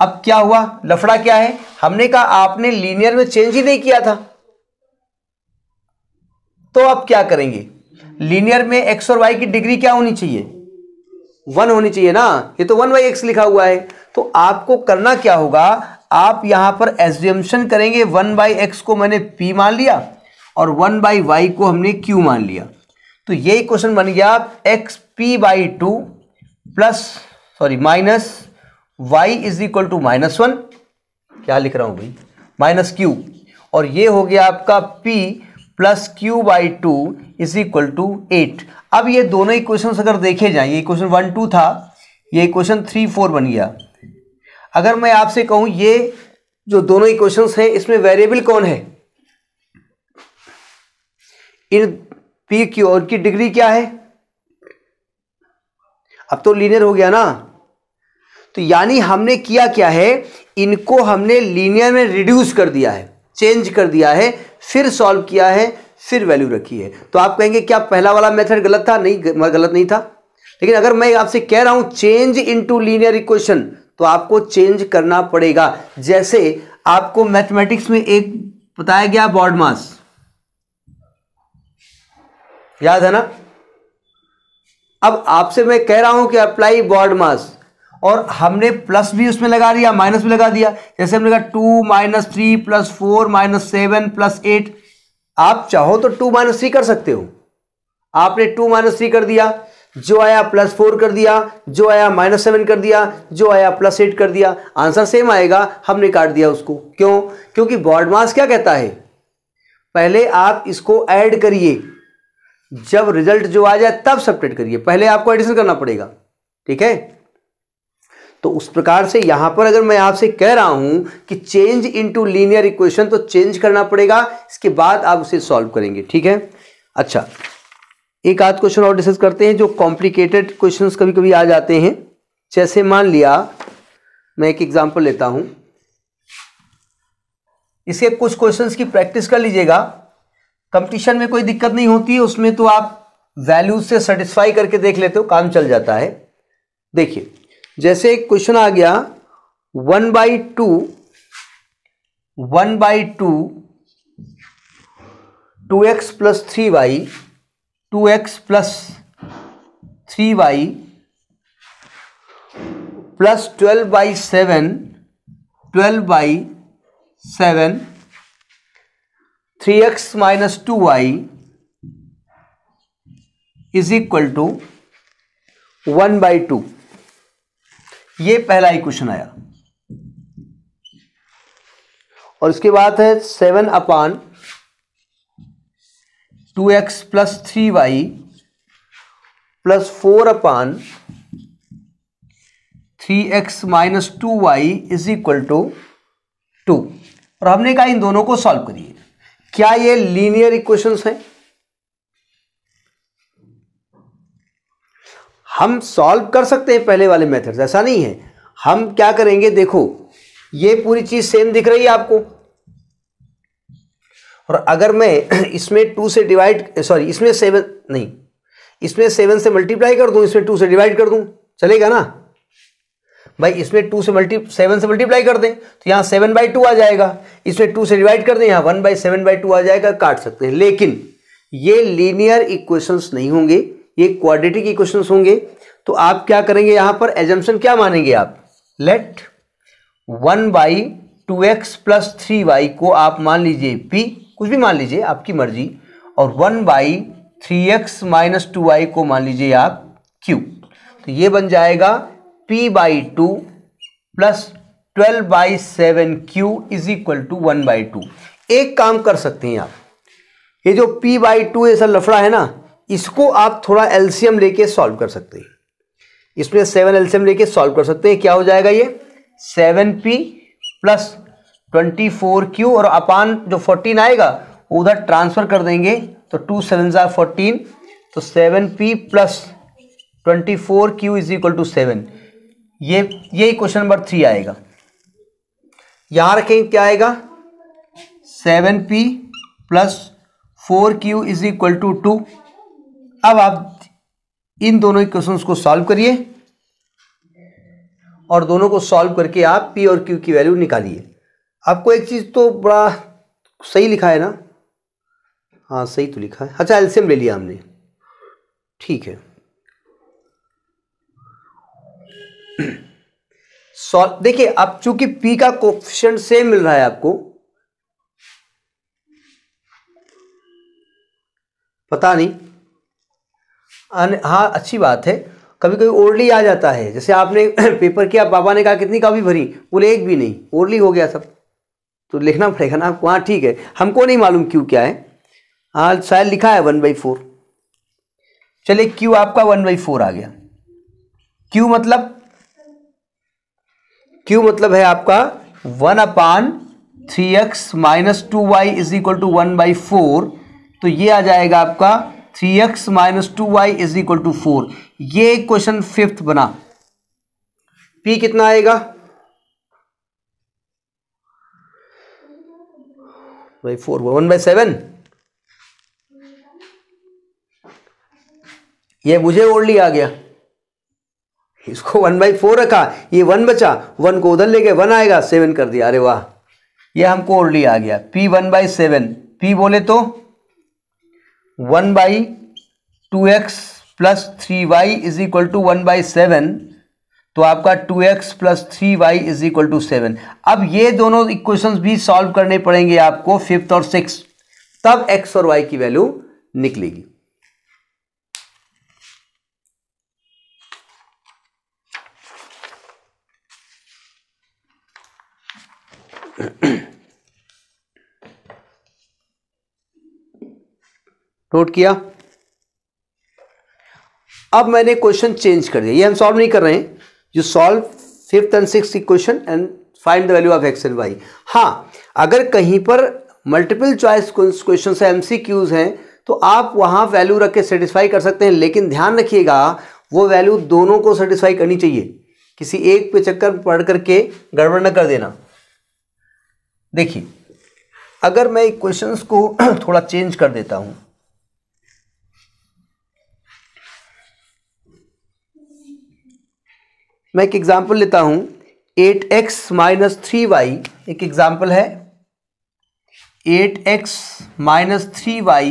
अब क्या हुआ लफड़ा क्या है हमने कहा आपने लीनियर में चेंज ही नहीं किया था तो अब क्या करेंगे लीनियर में एक्स और वाई की डिग्री क्या होनी चाहिए वन होनी चाहिए ना ये तो वन बाई एक्स लिखा हुआ है तो आपको करना क्या होगा आप यहां पर एजन करेंगे वन बाई एक्स को मैंने पी मान लिया और वन बाई वाई को हमने क्यू मान लिया तो यही क्वेश्चन बन गया x p by two plus sorry minus y is equal to minus one क्या लिख रहा हूँ भाई माइनस क्यू और ये हो गया आपका p plus q by two is equal to eight अब ये दोनों ही क्वेश्चन अगर देखे जाएं ये क्वेश्चन वन टू था ये क्वेश्चन थ्री फोर बन गया अगर मैं आपसे कहूँ ये जो दोनों ही क्वेश्चन हैं इसमें वेरिएबल कौन है इन पी क्यू और की डिग्री क्या है अब तो लीनियर हो गया ना तो यानी हमने किया क्या है इनको हमने लीनियर में रिड्यूस कर दिया है चेंज कर दिया है फिर सॉल्व किया है फिर वैल्यू रखी है तो आप कहेंगे क्या पहला वाला मेथड गलत था नहीं गलत नहीं था लेकिन अगर मैं आपसे कह रहा हूं चेंज इनटू लीनियर इक्वेशन तो आपको चेंज करना पड़ेगा जैसे आपको मैथमेटिक्स में एक बताया गया बॉडमास याद है ना अब आपसे मैं कह रहा हूं कि अप्लाई बॉर्ड मास और हमने प्लस भी उसमें लगा दिया माइनस भी लगा दिया जैसे हमने कहा two minus three plus four minus seven plus eight आप चाहो तो टू माइनस थ्री कर सकते हो आपने टू माइनस थ्री कर दिया जो आया प्लस फोर कर दिया जो आया माइनस सेवन कर दिया जो आया प्लस एट कर दिया आंसर सेम आएगा हमने काट दिया उसको क्यों क्योंकि बॉर्ड मास क्या कहता है पहले आप इसको ऐड करिए जब रिजल्ट जो आ जाए तब सब्ट्रैक्ट करिए पहले आपको एडिशन करना पड़ेगा ठीक है तो उस प्रकार से यहां पर अगर मैं आपसे कह रहा हूं कि चेंज इनटू लीनियर इक्वेशन तो चेंज करना पड़ेगा इसके बाद आप उसे सॉल्व करेंगे ठीक है अच्छा एक आध क्वेश्चन और डिस्कस करते हैं जो कॉम्प्लिकेटेड क्वेश्चंस कभी कभी आ जाते हैं जैसे मान लिया मैं एक एग्जांपल लेता हूं इसके कुछ क्वेश्चंस की प्रैक्टिस कर लीजिएगा कंपटीशन में कोई दिक्कत नहीं होती है उसमें तो आप वैल्यू से सेटिस्फाई करके देख लेते हो काम चल जाता है देखिए जैसे एक क्वेश्चन आ गया one by two one by two two x plus three y two x plus three y plus twelve by seven twelve by seven three x minus two y is equal to one by two ये पहला इक्वेशन आया और इसके बाद है seven upon two x plus three y plus four upon three x minus two y is equal to two और हमने कहा इन दोनों को सॉल्व करिए क्या ये लीनियर इक्वेशंस हैं हम सॉल्व कर सकते हैं पहले वाले मेथड ऐसा नहीं है हम क्या करेंगे देखो ये पूरी चीज सेम दिख रही है आपको और अगर मैं (clears throat) इसमें टू से डिवाइड सॉरी इसमें सेवन नहीं इसमें सेवन से मल्टीप्लाई कर दूं इसमें टू से डिवाइड कर दूं चलेगा ना भाई इसमें टू से मल्टी सेवन से मल्टीप्लाई कर दें तो यहाँ सेवन बाई टू आ जाएगा इसमें टू से डिवाइड कर दें यहाँ one by seven by two आ जाएगा काट सकते हैं लेकिन ये लीनियर इक्वेशंस नहीं होंगे ये क्वाड्रेटिक इक्वेशंस होंगे तो आप क्या करेंगे यहाँ पर एजम्पन क्या मानेंगे आप let one by two x plus three y को आप मान लीजिए पी कुछ भी मान लीजिए आपकी मर्जी और one by three x minus two y को मान लीजिए आप क्यू तो ये बन जाएगा p by two plus twelve by seven q is equal to one by two एक काम कर सकते हैं आप ये जो पी बाई टू ऐसा लफड़ा है ना इसको आप थोड़ा एल्सियम लेके सॉल्व कर सकते हैं इसमें सेवन एल्सियम लेके सॉल्व कर सकते हैं क्या हो जाएगा ये seven p plus twenty four q और अपान जो फोर्टीन आएगा उधर ट्रांसफर कर देंगे तो टू सेवन ज़ार फोर्टीन तो seven p plus twenty four q is equal to seven ये ये क्वेश्चन नंबर थ्री आएगा यहां रखें क्या आएगा seven p plus four q is equal to two अब आप इन दोनों क्वेश्चन को सॉल्व करिए और दोनों को सॉल्व करके आप पी और क्यू की वैल्यू निकालिए आपको एक चीज़ तो बड़ा सही लिखा है ना हाँ सही तो लिखा है अच्छा एल्सियम ले लिया हमने ठीक है सॉल्व देखिए अब चूंकि पी का क्वेश्चन सेम मिल रहा है आपको पता नहीं हाँ अच्छी बात है कभी कभी ओरली आ जाता है जैसे आपने पेपर (clears throat) किया बाबा ने कहा कितनी कापी भरी बोले एक भी नहीं ओरली हो गया सब तो लिखना पड़ेगा ना आपको हाँ ठीक है हमको नहीं मालूम क्यू क्या है हाँ शायद लिखा है वन बाई फोर चलिए क्यू आपका वन बाई फोर आ गया क्यू मतलब क्यू मतलब है आपका one upon three x minus two y is equal to one by four तो ये आ जाएगा आपका three x minus two y is equal to four ये क्वेश्चन फिफ्थ बना पी कितना आएगा by four one by seven ये मुझे ओनली आ गया इसको वन बाई फोर रखा ये वन बचा वन को उधर ले गए वन आएगा सेवन कर दिया अरे वाह ये हमको ओरली आ गया p one by seven p बोले तो one by two x plus three y is equal to one by seven तो आपका two x plus three y is equal to seven अब ये दोनों इक्वेशन भी सॉल्व करने पड़ेंगे आपको फिफ्थ और सिक्स तब एक्स और वाई की वैल्यू निकलेगी नोट (coughs) किया अब मैंने क्वेश्चन चेंज कर दिया ये हम सॉल्व नहीं कर रहे हैं you solve fifth and six question and find the value of x and y हाँ अगर कहीं पर मल्टीपल चॉइस क्वेश्चन है एम सी क्यूज हैं तो आप वहां वैल्यू रख के सेटिस्फाई कर सकते हैं लेकिन ध्यान रखिएगा वो वैल्यू दोनों को सेटिस्फाई करनी चाहिए किसी एक पे चक्कर पढ़ करके गड़बड़ न कर देना देखिए अगर मैं क्वेश्चंस को (clears throat) थोड़ा चेंज कर देता हूं मैं एक एग्जांपल लेता हूं eight x minus three y एक एग्जाम्पल है eight x minus three y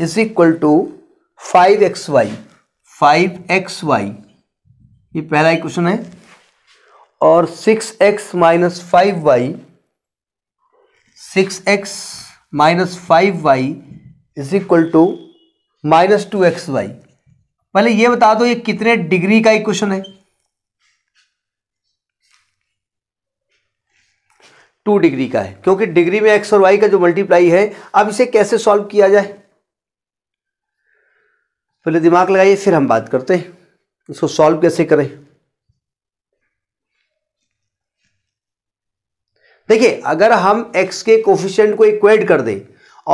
is equal to five x y five x y ये पहला इक्वेशन है और six x minus five y six x minus five y is equal to minus two x y पहले ये बता दो ये कितने डिग्री का इक्वेशन है टू डिग्री का है क्योंकि डिग्री में एक्स और वाई का जो मल्टीप्लाई है अब इसे कैसे सॉल्व किया जाए पहले दिमाग लगाइए फिर हम बात करते हैं इसको सॉल्व कैसे करें देखिए अगर हम एक्स के कोफिशेंट को इक्वेट कर दें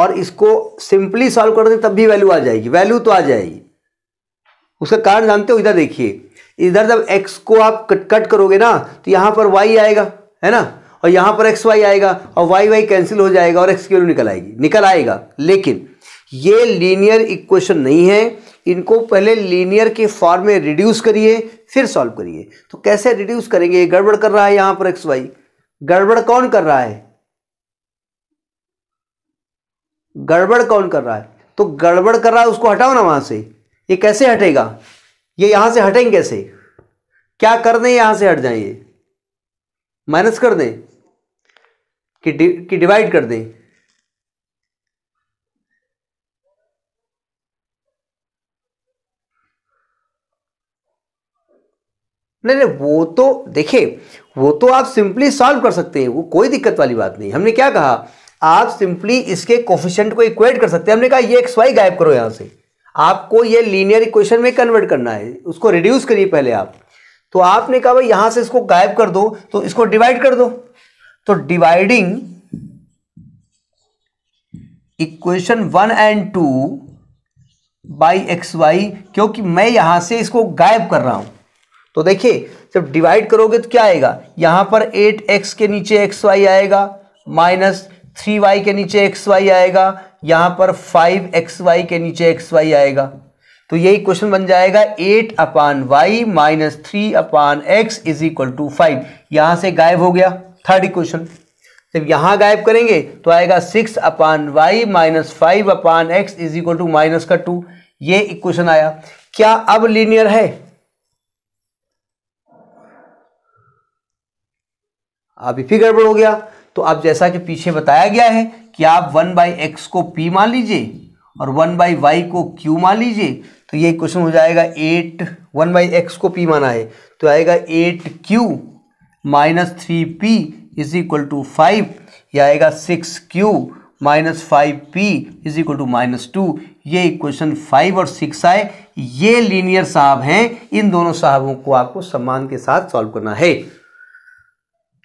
और इसको सिंपली सॉल्व कर दें तब भी वैल्यू आ जाएगी वैल्यू तो आ जाएगी उसका कारण जानते हो इधर देखिए इधर जब एक्स को आप कट कट करोगे ना तो यहाँ पर वाई आएगा है ना और यहाँ पर एक्स वाई आएगा और वाई वाई कैंसिल हो जाएगा और एक्स की वैल्यू निकल आएगी निकल आएगा लेकिन ये लीनियर इक्वेशन नहीं है इनको पहले लीनियर के फॉर्म में रिड्यूस करिए फिर सॉल्व करिए तो कैसे रिड्यूस करेंगे ये गड़बड़ कर रहा है यहाँ पर एक्स वाई गड़बड़ कौन कर रहा है गड़बड़ कौन कर रहा है तो गड़बड़ कर रहा है उसको हटाओ ना वहां से ये कैसे हटेगा ये यहां से हटेंगे कैसे क्या कर दें यहां से हट जाएंगे माइनस कर दें कि कि डिवाइड कर दें नहीं नहीं वो तो देखिए वो तो आप सिंपली सॉल्व कर सकते हैं वो कोई दिक्कत वाली बात नहीं हमने क्या कहा आप सिंपली इसके कोफिशेंट को इक्वेट कर सकते हैं हमने कहा ये एक्स वाई गायब करो यहाँ से आपको ये लीनियर इक्वेशन में कन्वर्ट करना है उसको रिड्यूस करिए पहले आप तो आपने कहा भाई यहां से इसको गायब कर दो तो इसको डिवाइड कर दो तो dividing equation one and two by x y क्योंकि मैं यहां से इसको गायब कर रहा हूं तो देखिए जब डिवाइड करोगे तो क्या आएगा यहां पर एट एक्स के नीचे एक्स वाई आएगा माइनस थ्री वाई के नीचे एक्स वाई आएगा यहां पर फाइव एक्स वाई के नीचे एक्स वाई आएगा तो यही क्वेश्चन बन जाएगा eight upon y minus three upon x is equal to five यहां से गायब हो गया थर्ड इक्वेशन जब यहां गायब करेंगे तो आएगा six upon y minus five upon x is equal to minus का टू ये इक्वेशन आया क्या अब लीनियर है अभी फिर गड़बड़ हो गया तो अब जैसा कि पीछे बताया गया है कि आप वन बाई एक्स को पी मान लीजिए और वन बाई वाई को क्यू मान लीजिए तो ये क्वेश्चन हो जाएगा एट वन बाई एक्स को पी माना है तो आएगा eight q minus three p is equal to five या आएगा six q minus five p is equal to minus two ये इक्वेशन फाइव और सिक्स आए ये लीनियर साहब हैं इन दोनों साहबों को आपको सम्मान के साथ सॉल्व करना है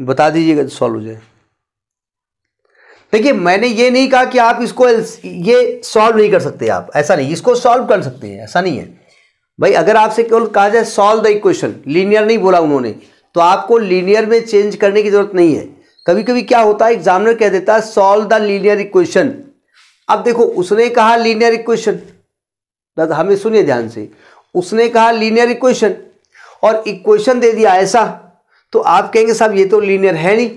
बता दीजिएगा तो सॉल्व हो जाए देखिए मैंने ये नहीं कहा कि आप इसको ये सॉल्व नहीं कर सकते आप ऐसा नहीं इसको सॉल्व कर सकते हैं ऐसा नहीं है भाई अगर आपसे केवल कहा जाए सॉल्व द इक्वेशन लीनियर नहीं बोला उन्होंने तो आपको लीनियर में चेंज करने की जरूरत नहीं है कभी कभी क्या होता है एग्जामिनर कह देता है सॉल्व द लीनियर इक्वेशन अब देखो उसने कहा लीनियर इक्वेशन हमें सुनिए ध्यान से उसने कहा लीनियर इक्वेशन और इक्वेशन दे दिया ऐसा तो आप कहेंगे साहब ये तो लीनियर है नहीं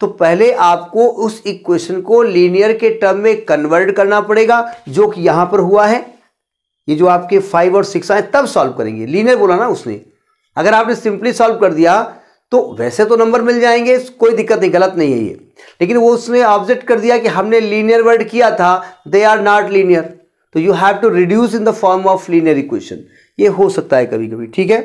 तो पहले आपको उस इक्वेशन को लीनियर के टर्म में कन्वर्ट करना पड़ेगा जो कि यहां पर हुआ है ये जो आपके फाइव और सिक्स आए तब सॉल्व करेंगे लीनियर बोला ना उसने अगर आपने सिंपली सॉल्व कर दिया तो वैसे तो नंबर मिल जाएंगे कोई दिक्कत नहीं गलत नहीं है ये लेकिन वो उसने ऑब्जेक्ट कर दिया कि हमने लीनियर वर्ड किया था दे आर नॉट लीनियर तो you have to reduce in the form of linear equation ये हो सकता है कभी कभी ठीक है